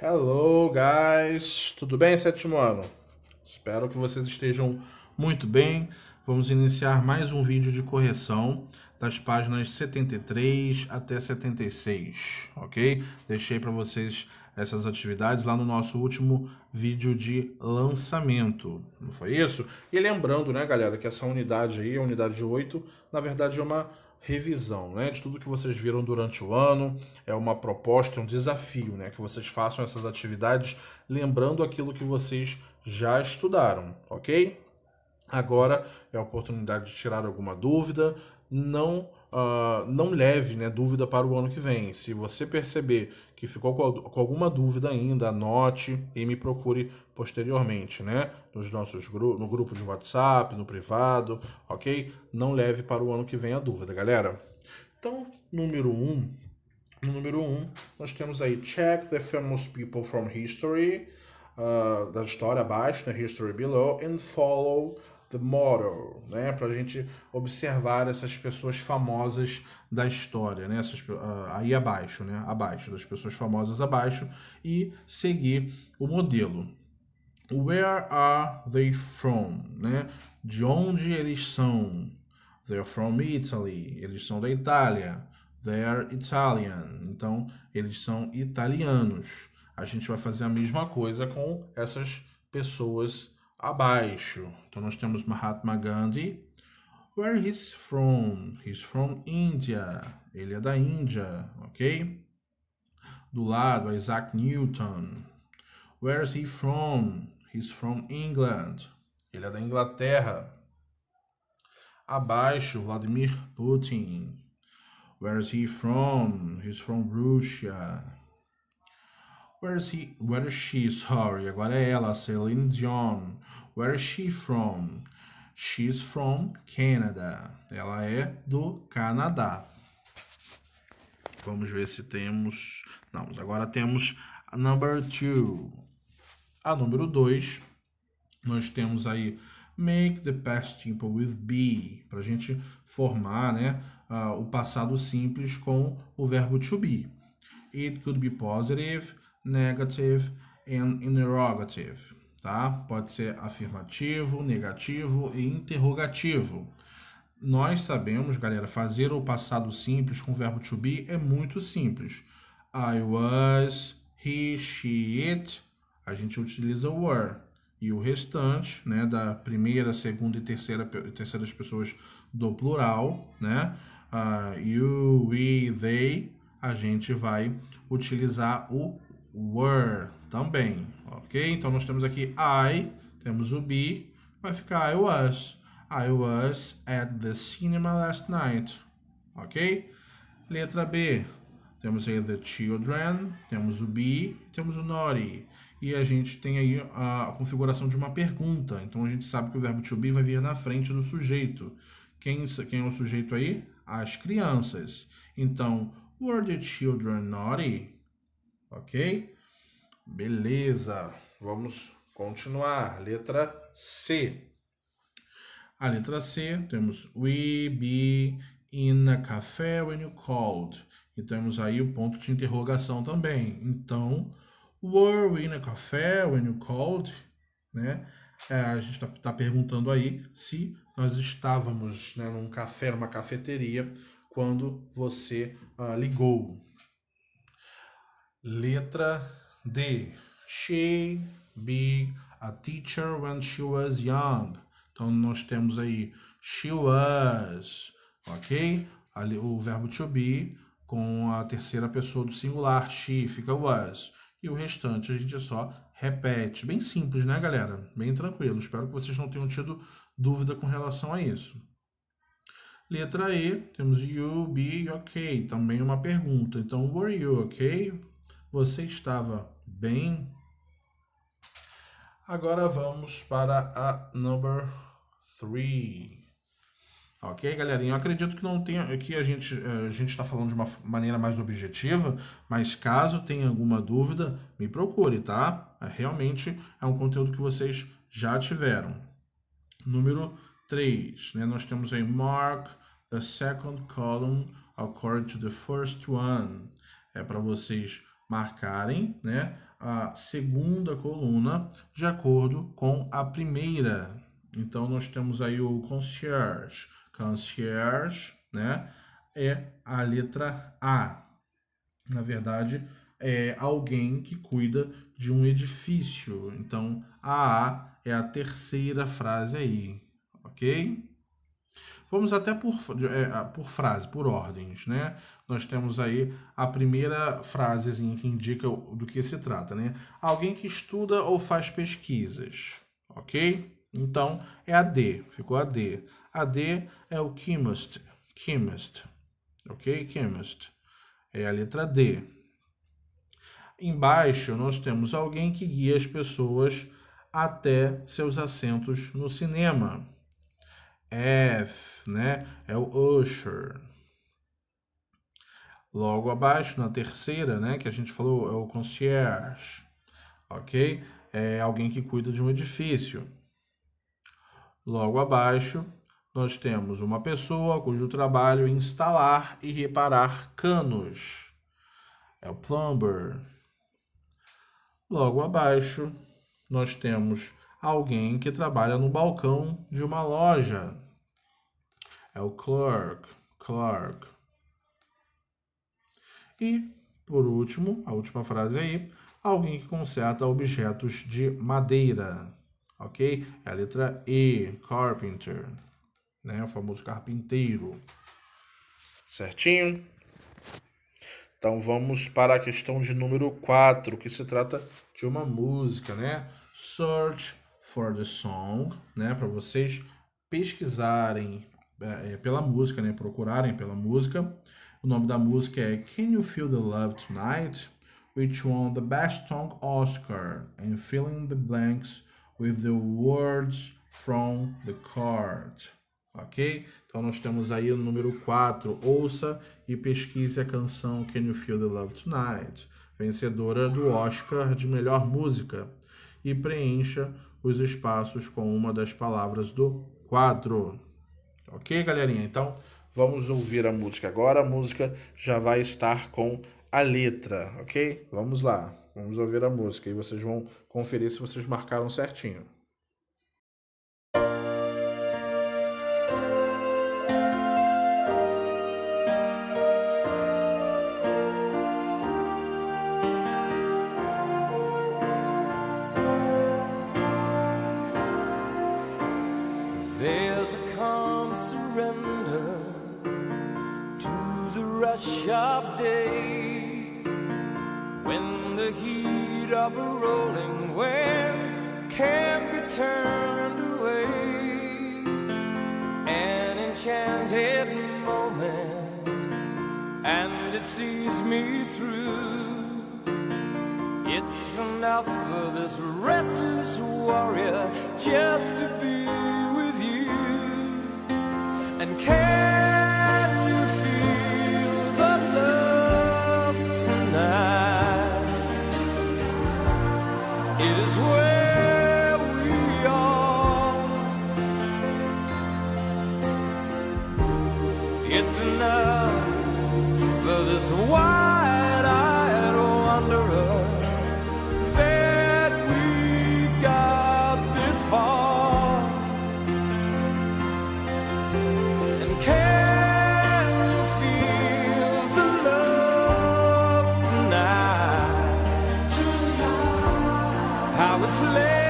Hello, guys! Tudo bem, sétimo ano? Espero que vocês estejam muito bem. Vamos iniciar mais um vídeo de correção das páginas 73 até 76, ok? Deixei para vocês essas atividades lá no nosso último vídeo de lançamento, não foi isso? E lembrando, né, galera, que essa unidade aí, a unidade 8, na verdade é uma revisão né, de tudo que vocês viram durante o ano. É uma proposta, um desafio né, que vocês façam essas atividades lembrando aquilo que vocês já estudaram, ok? Agora é a oportunidade de tirar alguma dúvida. Não, uh, não leve né, dúvida para o ano que vem. Se você perceber que ficou com, alguma dúvida ainda, anote e me procure posteriormente, né? Nos nossos gru no grupo de WhatsApp, no privado, ok? Não leve para o ano que vem a dúvida, galera. Então, número Um, no número um, nós temos aí Check the Famous People from History, uh, da história abaixo, né? History Below, and Follow the model, né? Para a gente observar essas pessoas famosas da história, né? Essas, ah, aí abaixo, né? Abaixo das pessoas famosas abaixo e seguir o modelo. Where are they from? Né? De onde eles são? They're from Italy. Eles são da Itália. They're Italian. Então, eles são italianos. A gente vai fazer a mesma coisa com essas pessoas abaixo. Então nós temos Mahatma Gandhi. Where he's from? He's from India. Ele é da Índia, ok? Do lado, Isaac Newton. Where is he from? He's from England. Ele é da Inglaterra. Abaixo, Vladimir Putin. Where is he from? He's from Russia. Where is he? Where is she? Sorry, agora é ela, Celine Dion. Where is she from? She's from Canada. Ela é do Canadá. Vamos ver se temos. Não, agora temos a number two. A número 2, nós temos aí make the past simple with be, para a gente formar né, uh, o passado simples com o verbo to be. It could be positive, negative and interrogative tá? Pode ser afirmativo, negativo e interrogativo. Nós sabemos, galera, fazer o passado simples com o verbo to be é muito simples. I was, he, she, it. A gente utiliza o were. E o restante, né, da primeira, segunda e terceira, terceiras pessoas do plural, né? Uh, you, we, they. A gente vai utilizar o were também, ok? Então nós temos aqui I, temos o be, vai ficar I was. I was at the cinema last night, ok? Letra B, temos aí the children, temos o be, temos o naughty. E a gente tem aí a configuração de uma pergunta. Então a gente sabe que o verbo to be vai vir na frente do sujeito. Quem, quem é o sujeito aí? As crianças. Então, were the children naughty? Ok? Beleza, vamos continuar. Letra C. A letra C temos We be in a café when you called. E temos aí o ponto de interrogação também. Então, were we in a café when you called? Né? É, a gente está tá perguntando aí se nós estávamos né, num café, numa cafeteria, quando você ah, ligou. Letra D. She be a teacher when she was young. Então, nós temos aí she was, ok? Ali, o verbo to be com a terceira pessoa do singular, she, fica was. E o restante a gente só repete. Bem simples, né, galera? Bem tranquilo. Espero que vocês não tenham tido dúvida com relação a isso. Letra E, temos you, be, ok. Também uma pergunta. Então, were you, ok? Você estava bem? Agora vamos para a number 3. Ok, galerinha? Eu acredito que não tenha, que a gente eh, a gente está falando de uma maneira mais objetiva, mas caso tenha alguma dúvida, me procure, tá? É, realmente é um conteúdo que vocês já tiveram. Número 3, né? Nós temos aí mark the second column according to the first one. É para vocês marcarem né, a segunda coluna de acordo com a primeira. Então, nós temos aí o concierge. Concierge né, é a letra A. Na verdade, é alguém que cuida de um edifício. Então, a A é a terceira frase aí, ok? Vamos até por, é, ah, por frase, por ordens, né? Nós temos aí a primeira frasezinha que indica do que se trata, né? Alguém que estuda ou faz pesquisas, ok? Então, é a D, ficou a D. A D é o chemist, chemist, ok? Chemist. É a letra D. Embaixo, nós temos alguém que guia as pessoas até seus assentos no cinema. F, né? É o usher. Logo abaixo, na terceira, né, que a gente falou, é o concierge, ok? É alguém que cuida de um edifício. Logo abaixo, nós temos uma pessoa cujo trabalho é instalar e reparar canos. É o plumber. Logo abaixo, nós temos alguém que trabalha no balcão de uma loja. É o clerk, clerk. E, por último, a última frase aí, alguém que conserta objetos de madeira, ok? É a letra E, carpenter, né? O famoso carpinteiro. Certinho? Então vamos para a questão de número 4, que se trata de uma música, né? Search for the Song, né? Para vocês pesquisarem é, é, pela música, né? Procurarem pela música. O nome da música é Can You Feel the Love Tonight? Which won the Best Song Oscar and Filling the Blanks with the Words from the Card. Ok? Então nós temos aí o número 4. Ouça e pesquise a canção Can You Feel the Love Tonight? Vencedora do Oscar de melhor música. E preencha os espaços com uma das palavras do quadro. Ok, galerinha? Então vamos ouvir a música agora. A música já vai estar com a letra, ok? Vamos lá, vamos ouvir a música e vocês vão conferir se vocês marcaram certinho. of a rolling wave can't be turned away. An enchanted moment, and it sees me through. It's enough for this. play.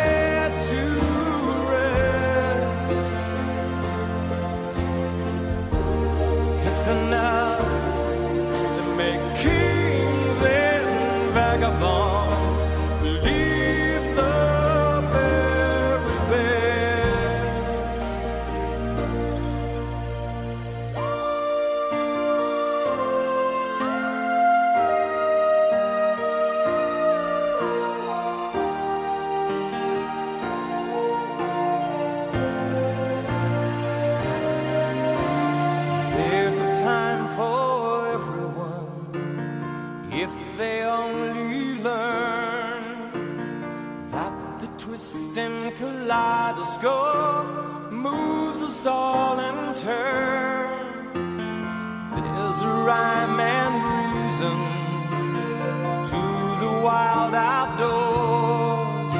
twisting kaleidoscope moves us all in turn. There's a rhyme and reason to the wild outdoors.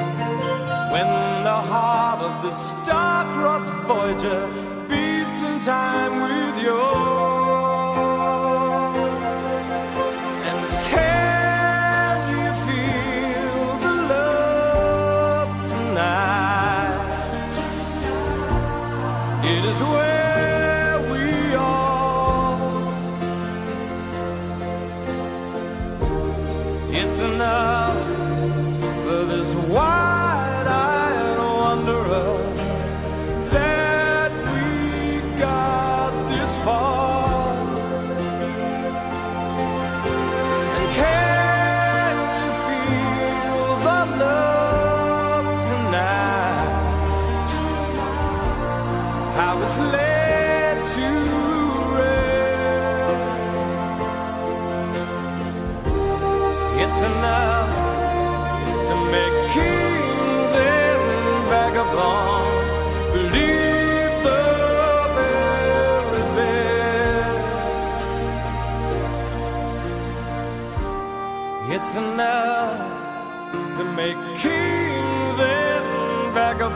When the heart of the star-crossed Voyager beats in time.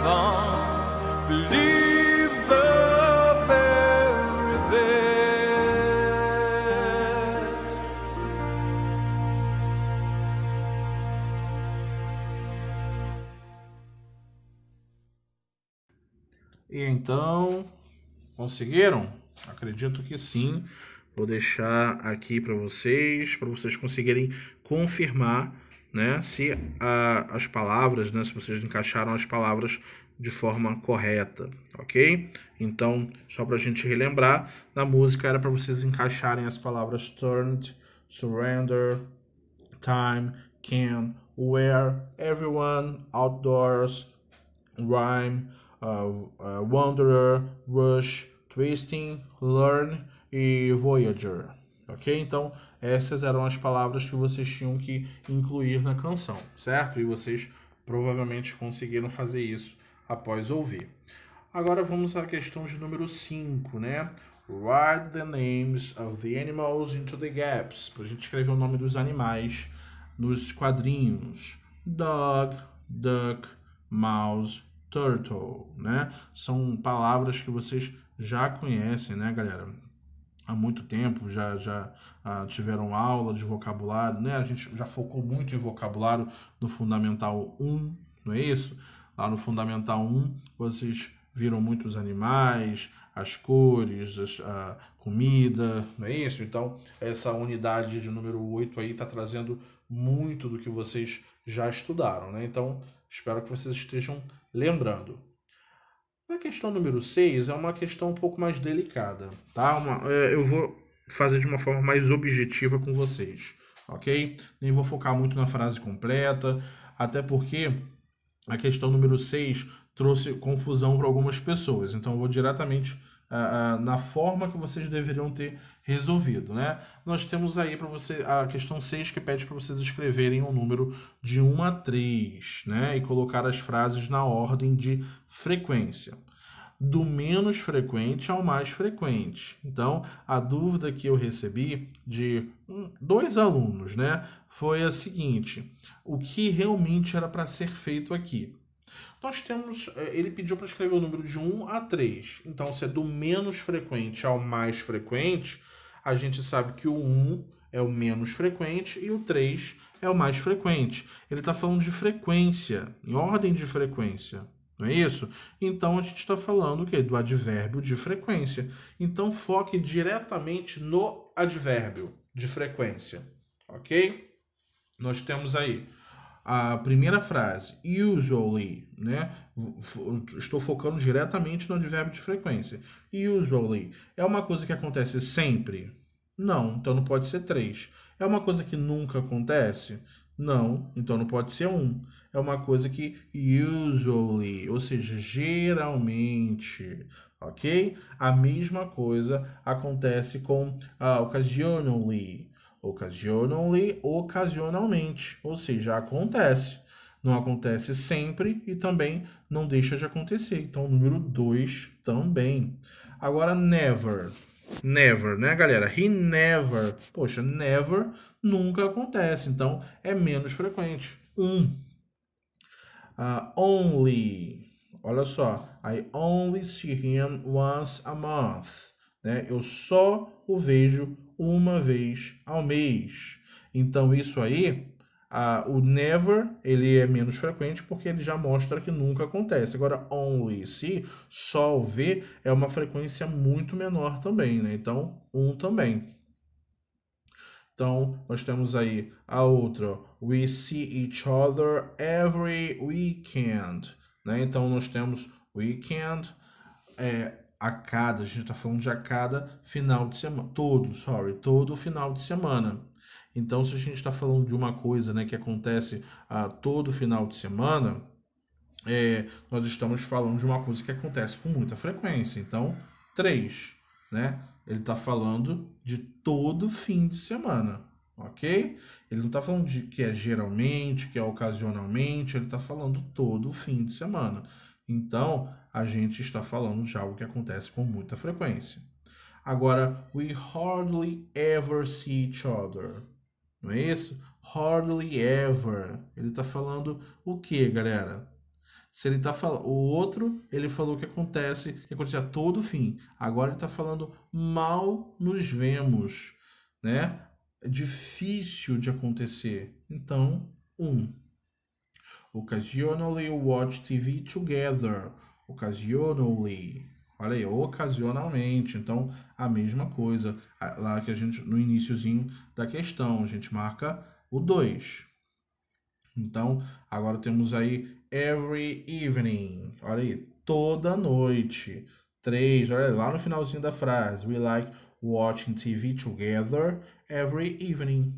bonds. Believe the very best. E então, conseguiram? Acredito que sim. Vou deixar aqui para vocês, para vocês conseguirem confirmar né? Se as palavras, né? Se vocês encaixaram as palavras de forma correta, ok? Então, só para a gente relembrar, na música era para vocês encaixarem as palavras turned, surrender, time, can, where, everyone, outdoors, rhyme, uh, uh, wanderer, rush, twisting, learn e voyager ok? Então, essas eram as palavras que vocês tinham que incluir na canção, certo? E vocês provavelmente conseguiram fazer isso após ouvir. Agora vamos à questão de número 5, né? Write the names of the animals into the gaps. Para a gente escrever o nome dos animais nos quadrinhos. Dog, duck, mouse, turtle, né? São palavras que vocês já conhecem, né, galera? há muito tempo, já, já ah, tiveram aula de vocabulário, né? A gente já focou muito em vocabulário no Fundamental 1, não é isso? Lá no Fundamental 1, vocês viram muitos animais, as cores, as, a ah, comida, não é isso? Então, essa unidade de número 8 aí está trazendo muito do que vocês já estudaram, né? Então, espero que vocês estejam lembrando. A questão número 6 é uma questão um pouco mais delicada, tá? Uma, é, eu vou fazer de uma forma mais objetiva com vocês, ok? Nem vou focar muito na frase completa, até porque a questão número 6 trouxe confusão para algumas pessoas, então eu vou diretamente na forma que vocês deveriam ter resolvido, né? Nós temos aí para você a questão 6 que pede para vocês escreverem um número de 1 a 3, né? E colocar as frases na ordem de frequência do menos frequente ao mais frequente. Então, a dúvida que eu recebi de dois alunos, né, foi a seguinte: o que realmente era para ser feito aqui? nós temos. Eh, ele pediu para escrever o número de 1 a 3. Então, se é do menos frequente ao mais frequente, a gente sabe que o 1 é o menos frequente e o 3 é o mais frequente. Ele está falando de frequência, em ordem de frequência. Não é isso? Então a gente está falando que do advérbio de frequência. Então foque diretamente no advérbio de frequência, ok? Nós temos aí a primeira frase, usually, né? Estou focando diretamente no advérbio de frequência. Usually é uma coisa que acontece sempre? Não, então não pode ser três. É uma coisa que nunca acontece? Não, então não pode ser um. É uma coisa que usually, ou seja, geralmente, ok? A mesma coisa acontece com uh, ah, occasionally occasionally, ocasionalmente, ou seja, acontece. Não acontece sempre e também não deixa de acontecer. Então, número 2 também. Agora, never. Never, né, galera? He never. Poxa, never nunca acontece. Então, é menos frequente. Um. Uh, only. Olha só. I only see him once a month. Né? Eu só o vejo uma vez ao mês. Então, isso aí, a, o never, ele é menos frequente porque ele já mostra que nunca acontece. Agora, only, se, só o ver, é uma frequência muito menor também, né? Então, um também. Então, nós temos aí a outra. We see each other every weekend. Né? Então, nós temos weekend, é, a cada, a gente está falando de a cada final de semana, todo, sorry, todo final de semana. Então, se a gente está falando de uma coisa né, que acontece a ah, todo final de semana, é, nós estamos falando de uma coisa que acontece com muita frequência. Então, três, né? Ele está falando de todo fim de semana, ok? Ele não está falando de que é geralmente, que é ocasionalmente, ele está falando todo fim de semana. Então, a gente está falando de algo que acontece com muita frequência. Agora, we hardly ever see each other. Não é isso? Hardly ever. Ele está falando o que, galera? Se ele tá falando. O outro, ele falou que acontece, que acontece a todo fim. Agora ele está falando mal nos vemos. Né? É difícil de acontecer. Então, um. Occasionally watch TV together occasionally. Olha aí, ocasionalmente. Então, a mesma coisa lá que a gente no iníciozinho da questão, a gente marca o 2. Então, agora temos aí every evening. Olha aí, toda noite. 3, olha aí, lá no finalzinho da frase. We like watching TV together every evening.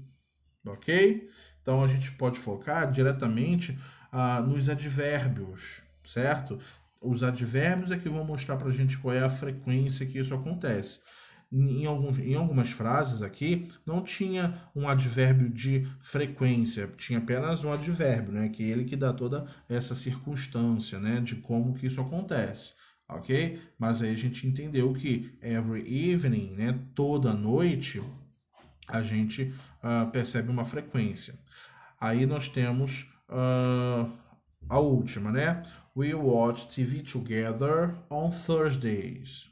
Ok? Então a gente pode focar diretamente ah, nos advérbios, certo? os advérbios é que vão mostrar para a gente qual é a frequência que isso acontece. Em, alguns, em algumas frases aqui, não tinha um advérbio de frequência, tinha apenas um advérbio, né? que é ele que dá toda essa circunstância né? de como que isso acontece. Ok? Mas aí a gente entendeu que every evening, né? toda noite, a gente uh, percebe uma frequência. Aí nós temos uh, a última, né? We watch TV together on Thursdays.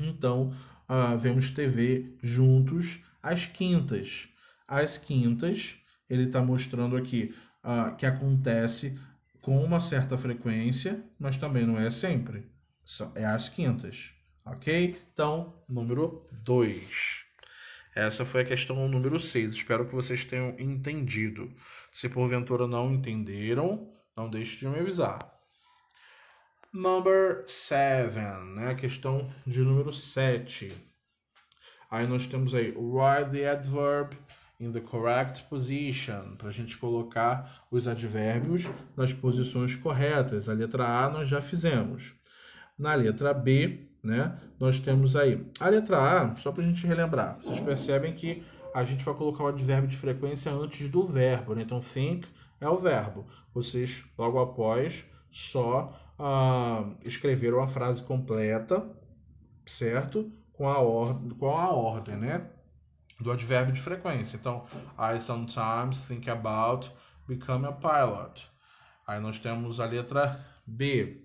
Então, uh, vemos TV juntos às quintas. Às quintas, ele está mostrando aqui uh, que acontece com uma certa frequência, mas também não é sempre. É às quintas, ok? Então, número 2. Essa foi a questão número 6. Espero que vocês tenham entendido. Se porventura não entenderam, não deixe de me avisar. Number 7, né? Questão de número 7. Aí nós temos aí write the adverb in the correct position, para a gente colocar os advérbios nas posições corretas. A letra A nós já fizemos. Na letra B, né, nós temos aí. A letra A, só para a gente relembrar, vocês percebem que a gente vai colocar o advérbio de frequência antes do verbo, né? Então, think é o verbo. Vocês, logo após, só a escreveram a frase completa, certo? Com a, com a ordem, né? Do advérbio de frequência. Então, I sometimes think about becoming a pilot. Aí nós temos a letra B.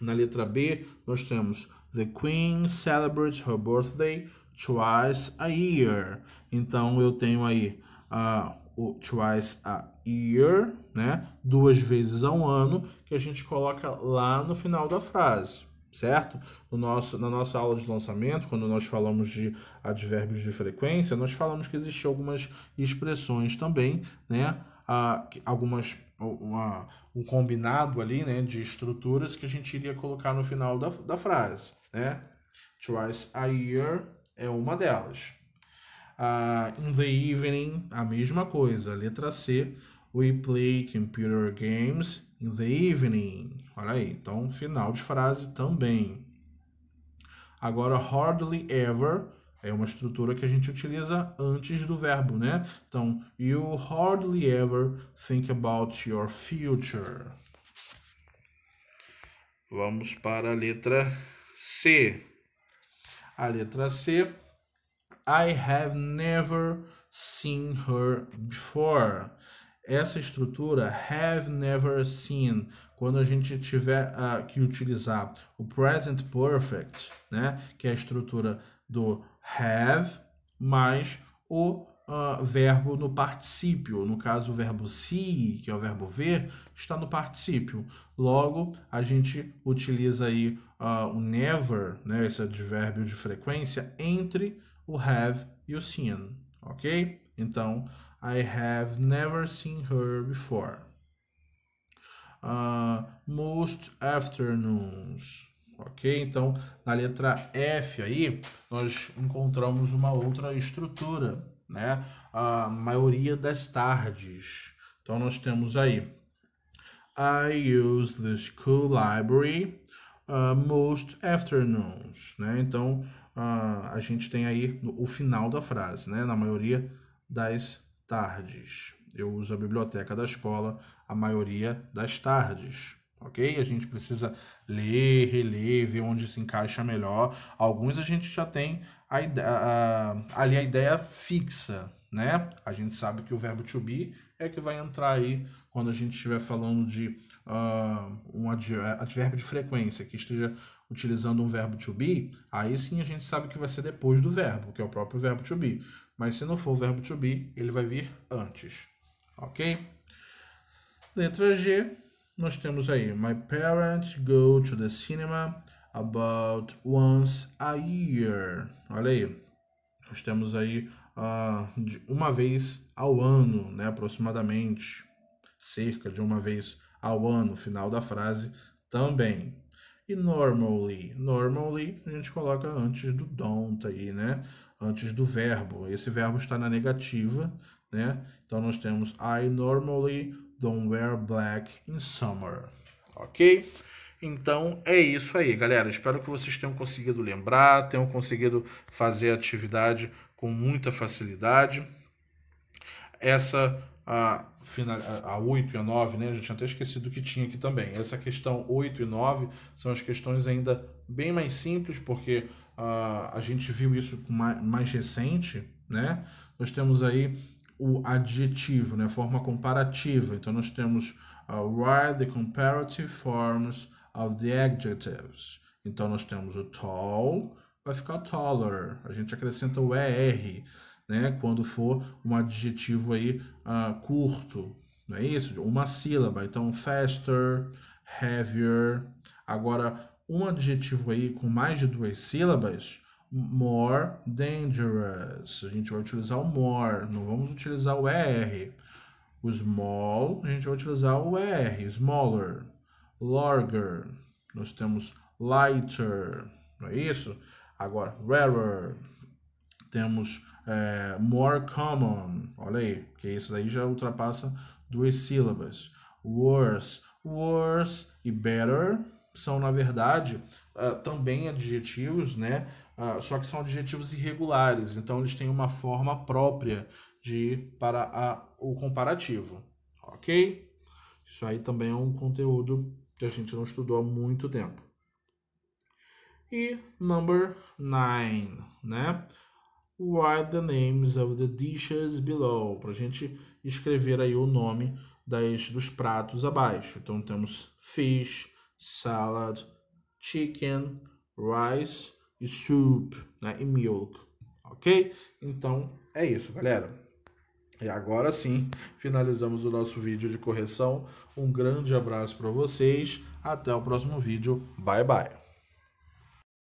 Na letra B, nós temos The Queen celebrates her birthday twice a year. Então, eu tenho aí a uh, o twice a year, né? Duas vezes a um ano, que a gente coloca lá no final da frase, certo? No nosso, na nossa aula de lançamento, quando nós falamos de advérbios de frequência, nós falamos que existem algumas expressões também, né? Ah, algumas uma, um combinado ali, né, de estruturas que a gente iria colocar no final da, da frase, né? Twice a year é uma delas. Uh, in the evening, a mesma coisa. Letra C, we play computer games in the evening. Olha aí, então final de frase também. Agora, hardly ever é uma estrutura que a gente utiliza antes do verbo, né? Então, you hardly ever think about your future. Vamos para a letra C. A letra C I have never seen her before. Essa estrutura have never seen, quando a gente tiver uh, que utilizar o present perfect, né, que é a estrutura do have mais o uh, verbo no particípio. No caso, o verbo see, que é o verbo ver, está no particípio. Logo, a gente utiliza aí uh, o never, né, esse advérbio de frequência, entre o have e o seen, ok? Então, I have never seen her before. Uh, most afternoons. Ok? Então, na letra F aí, nós encontramos uma outra estrutura, né? A maioria das tardes. Então, nós temos aí. I use the school library uh, most afternoons, né? Então, ah, a gente tem aí o final da frase, né? Na maioria das tardes. Eu uso a biblioteca da escola a maioria das tardes, ok? A gente precisa ler, reler, ver onde se encaixa melhor. Alguns a gente já tem a, a, a, ali a ideia fixa, né? A gente sabe que o verbo to be é que vai entrar aí quando a gente estiver falando de uh, um advérbio de frequência que esteja utilizando um verbo to be, aí sim a gente sabe que vai ser depois do verbo, que é o próprio verbo to be. Mas se não for o verbo to be, ele vai vir antes. Ok? Letra G, nós temos aí: My parents go to the cinema about once a year. Olha aí. Nós temos aí uh, uma vez ao ano, né? Aproximadamente. Cerca de uma vez ao ano, final da frase também. E normally, normally a gente coloca antes do don't aí, né? Antes do verbo. Esse verbo está na negativa, né? Então nós temos I normally don't wear black in summer. OK? Então é isso aí, galera. Espero que vocês tenham conseguido lembrar, tenham conseguido fazer a atividade com muita facilidade. Essa a, final, a 8 e a 9, né? A gente tinha até esquecido que tinha aqui também. Essa questão 8 e 9 são as questões ainda bem mais simples, porque ah, a gente viu isso mais, mais recente, né? Nós temos aí o adjetivo, né? Forma comparativa. Então nós temos uh, where the comparative forms of the adjectives. Então nós temos o tall, vai ficar taller. A gente acrescenta o er né? Quando for um adjetivo aí uh, curto, não é isso? Uma sílaba, então faster, heavier. Agora, um adjetivo aí com mais de duas sílabas, more dangerous. A gente vai utilizar o more, não vamos utilizar o R. O small, a gente vai utilizar o R, smaller. Larger, nós temos lighter, não é isso? Agora, rarer, temos é, more common, olha aí, que isso daí já ultrapassa duas sílabas. Worse, worse e better são, na verdade, uh, também adjetivos, né? Uh, só que são adjetivos irregulares, então eles têm uma forma própria de para a, o comparativo, ok? Isso aí também é um conteúdo que a gente não estudou há muito tempo. E number nine, né? What the names of the dishes below? Para a gente escrever aí o nome das, dos pratos abaixo. Então temos fish, salad, chicken, rice e soup né? e milk. Ok? Então é isso, galera. E agora sim, finalizamos o nosso vídeo de correção. Um grande abraço para vocês. Até o próximo vídeo. Bye bye.